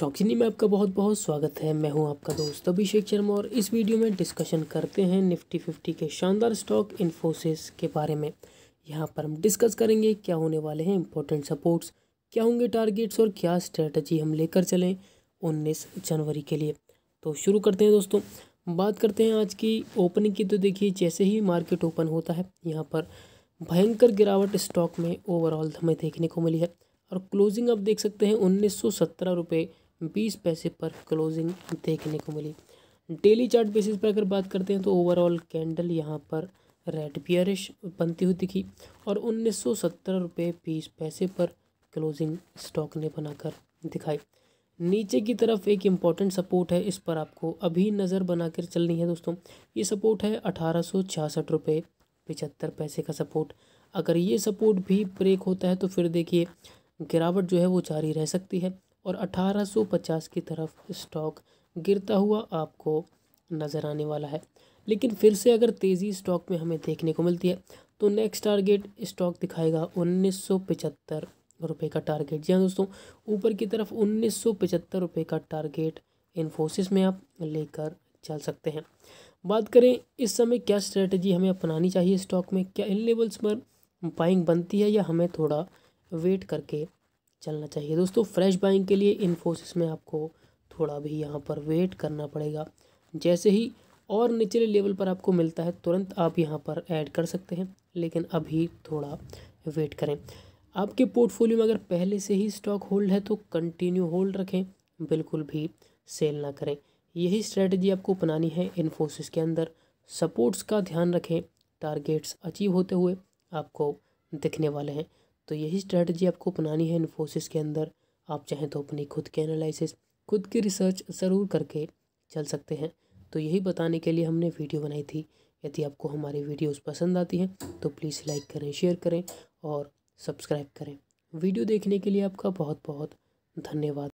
हिंदी में आपका बहुत बहुत स्वागत है मैं हूं आपका दोस्त अभिषेक शर्मा और इस वीडियो में डिस्कशन करते हैं निफ्टी फिफ्टी के शानदार स्टॉक इन्फोसिस के बारे में यहां पर हम डिस्कस करेंगे क्या होने वाले हैं इंपॉर्टेंट सपोर्ट्स क्या होंगे टारगेट्स और क्या स्ट्रेटजी हम लेकर चलें उन्नीस जनवरी के लिए तो शुरू करते हैं दोस्तों बात करते हैं आज की ओपनिंग की तो देखिए जैसे ही मार्केट ओपन होता है यहाँ पर भयंकर गिरावट स्टॉक में ओवरऑल हमें देखने को मिली है और क्लोजिंग आप देख सकते हैं उन्नीस सौ सत्रह रुपये बीस पैसे पर क्लोजिंग देखने को मिली डेली चार्ट बेसिस पर अगर बात करते हैं तो ओवरऑल कैंडल यहाँ पर रेड पियरिश बनती हुई दिखी और उन्नीस सौ सत्तर रुपये बीस पैसे पर क्लोजिंग स्टॉक ने बनाकर दिखाई नीचे की तरफ एक इम्पॉर्टेंट सपोर्ट है इस पर आपको अभी नज़र बनाकर चलनी है दोस्तों ये सपोर्ट है अठारह सौ छियासठ रुपये पैसे का सपोर्ट अगर ये सपोर्ट भी ब्रेक होता है तो फिर देखिए गिरावट जो है वो जारी रह सकती है और 1850 की तरफ स्टॉक गिरता हुआ आपको नज़र आने वाला है लेकिन फिर से अगर तेज़ी स्टॉक में हमें देखने को मिलती है तो नेक्स्ट टारगेट स्टॉक दिखाएगा उन्नीस रुपए का टारगेट जी हाँ दोस्तों ऊपर की तरफ उन्नीस रुपए का टारगेट इन्फोसिस में आप लेकर चल सकते हैं बात करें इस समय क्या स्ट्रेटजी हमें अपनानी चाहिए स्टॉक में क्या इन लेवल्स पर बाइंग बनती है या हमें थोड़ा वेट करके चलना चाहिए दोस्तों फ्रेश बाइंग के लिए इन्फोसिस में आपको थोड़ा भी यहाँ पर वेट करना पड़ेगा जैसे ही और निचले लेवल पर आपको मिलता है तुरंत आप यहाँ पर ऐड कर सकते हैं लेकिन अभी थोड़ा वेट करें आपके पोर्टफोलियो में अगर पहले से ही स्टॉक होल्ड है तो कंटिन्यू होल्ड रखें बिल्कुल भी सेल ना करें यही स्ट्रेटजी आपको अपनानी है इन्फोसिस के अंदर सपोर्ट्स का ध्यान रखें टारगेट्स अचीव होते हुए आपको दिखने वाले हैं तो यही स्ट्रैटेजी आपको अपनानी है इन्फोसिस के अंदर आप चाहें तो अपनी खुद के एनालिसिस खुद की रिसर्च ज़रूर करके चल सकते हैं तो यही बताने के लिए हमने वीडियो बनाई थी यदि आपको हमारी वीडियोस पसंद आती हैं तो प्लीज़ लाइक करें शेयर करें और सब्सक्राइब करें वीडियो देखने के लिए आपका बहुत बहुत धन्यवाद